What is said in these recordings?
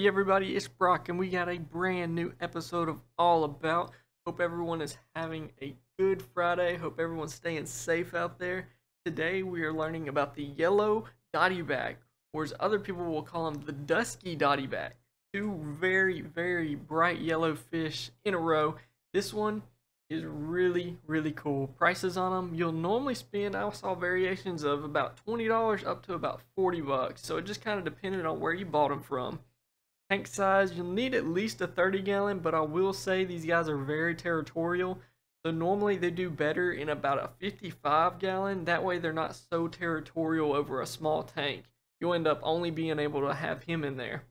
Hey everybody, it's Brock and we got a brand new episode of All About. Hope everyone is having a good Friday. Hope everyone's staying safe out there. Today we are learning about the yellow dotty bag, or as other people will call them, the dusky dotty bag. Two very, very bright yellow fish in a row. This one is really, really cool. Prices on them, you'll normally spend, I saw variations of about $20 up to about 40 bucks. So it just kind of depended on where you bought them from Tank size, you'll need at least a 30 gallon, but I will say these guys are very territorial. So normally they do better in about a 55 gallon. That way they're not so territorial over a small tank. You'll end up only being able to have him in there.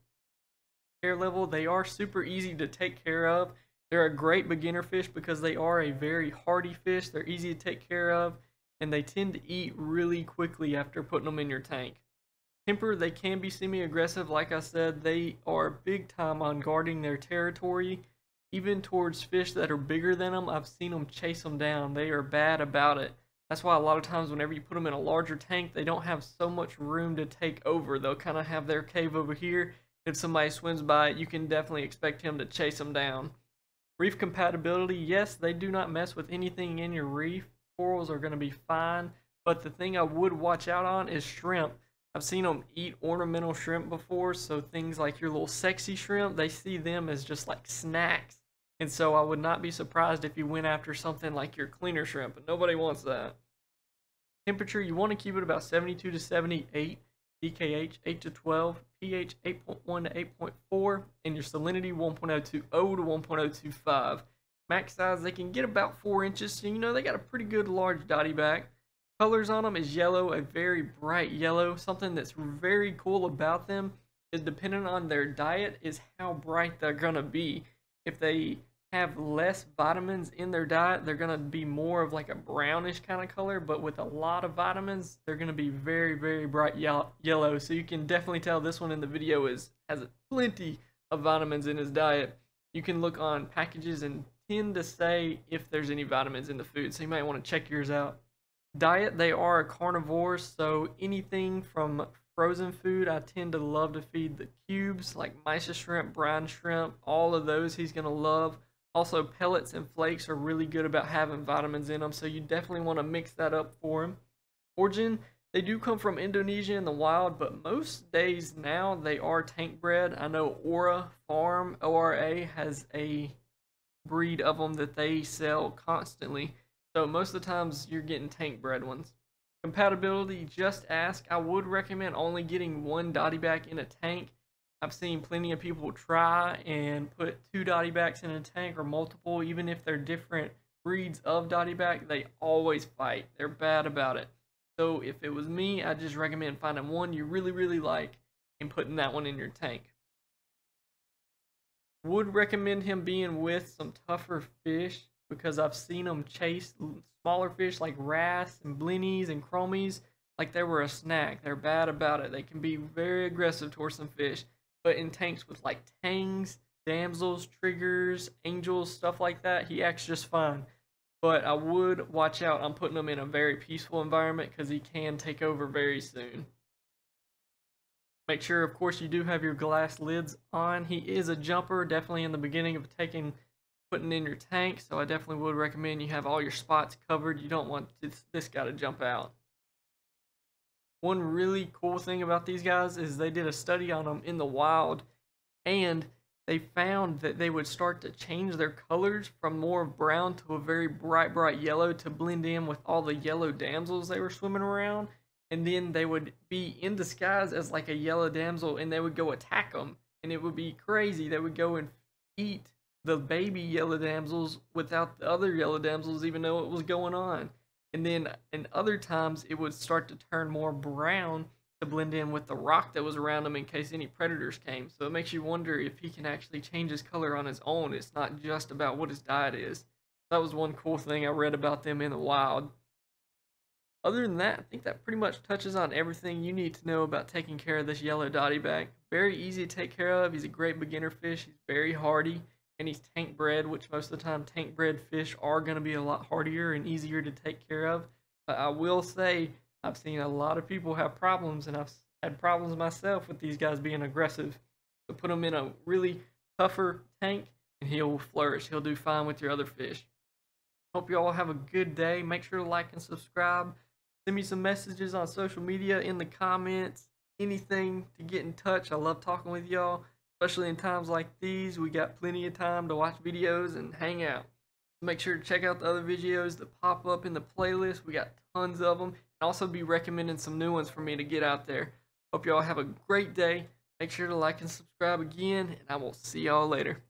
Care level, they are super easy to take care of. They're a great beginner fish because they are a very hardy fish. They're easy to take care of and they tend to eat really quickly after putting them in your tank temper, they can be semi-aggressive. Like I said, they are big time on guarding their territory, even towards fish that are bigger than them. I've seen them chase them down. They are bad about it. That's why a lot of times whenever you put them in a larger tank, they don't have so much room to take over. They'll kind of have their cave over here. If somebody swims by you can definitely expect him to chase them down. Reef compatibility, yes, they do not mess with anything in your reef. Corals are going to be fine. But the thing I would watch out on is shrimp. I've seen them eat ornamental shrimp before, so things like your little sexy shrimp, they see them as just like snacks. And so I would not be surprised if you went after something like your cleaner shrimp, but nobody wants that. Temperature, you want to keep it about 72 to 78, DKH 8 to 12, pH 8.1 to 8.4, and your salinity 1.020 to 1.025. Max size, they can get about 4 inches, so you know they got a pretty good large dotty back colors on them is yellow, a very bright yellow. Something that's very cool about them is depending on their diet is how bright they're going to be. If they have less vitamins in their diet, they're going to be more of like a brownish kind of color, but with a lot of vitamins, they're going to be very, very bright yellow. So you can definitely tell this one in the video is has plenty of vitamins in his diet. You can look on packages and tend to say if there's any vitamins in the food, so you might want to check yours out diet. They are a carnivore, so anything from frozen food, I tend to love to feed the cubes like mice shrimp, brine shrimp, all of those he's going to love. Also, pellets and flakes are really good about having vitamins in them, so you definitely want to mix that up for him. Origin, they do come from Indonesia in the wild, but most days now they are tank bred. I know Ora Farm, ORA, has a breed of them that they sell constantly. So most of the times you're getting tank bred ones. Compatibility, just ask. I would recommend only getting one dotty back in a tank. I've seen plenty of people try and put two dotty backs in a tank or multiple, even if they're different breeds of dotty back, they always fight. They're bad about it. So if it was me, I just recommend finding one you really, really like and putting that one in your tank. Would recommend him being with some tougher fish because I've seen them chase smaller fish like wrasse and blennies and chromies like they were a snack. They're bad about it. They can be very aggressive towards some fish, but in tanks with like tangs, damsels, triggers, angels, stuff like that, he acts just fine. But I would watch out. I'm putting him in a very peaceful environment because he can take over very soon. Make sure, of course, you do have your glass lids on. He is a jumper, definitely in the beginning of taking putting in your tank, so I definitely would recommend you have all your spots covered. You don't want this, this guy to jump out. One really cool thing about these guys is they did a study on them in the wild, and they found that they would start to change their colors from more brown to a very bright, bright yellow to blend in with all the yellow damsels they were swimming around. And then they would be in disguise as like a yellow damsel, and they would go attack them, and it would be crazy. They would go and eat the baby yellow damsels without the other yellow damsels even know what was going on. And then in other times, it would start to turn more brown to blend in with the rock that was around him in case any predators came. So it makes you wonder if he can actually change his color on his own. It's not just about what his diet is. That was one cool thing I read about them in the wild. Other than that, I think that pretty much touches on everything you need to know about taking care of this yellow dotty back. Very easy to take care of. He's a great beginner fish. He's very hardy and he's tank bred, which most of the time tank bred fish are going to be a lot hardier and easier to take care of. But I will say I've seen a lot of people have problems, and I've had problems myself with these guys being aggressive. So put them in a really tougher tank, and he'll flourish. He'll do fine with your other fish. Hope you all have a good day. Make sure to like and subscribe. Send me some messages on social media in the comments. Anything to get in touch. I love talking with y'all. Especially in times like these, we got plenty of time to watch videos and hang out. Make sure to check out the other videos that pop up in the playlist. We got tons of them. And also be recommending some new ones for me to get out there. Hope y'all have a great day. Make sure to like and subscribe again, and I will see y'all later.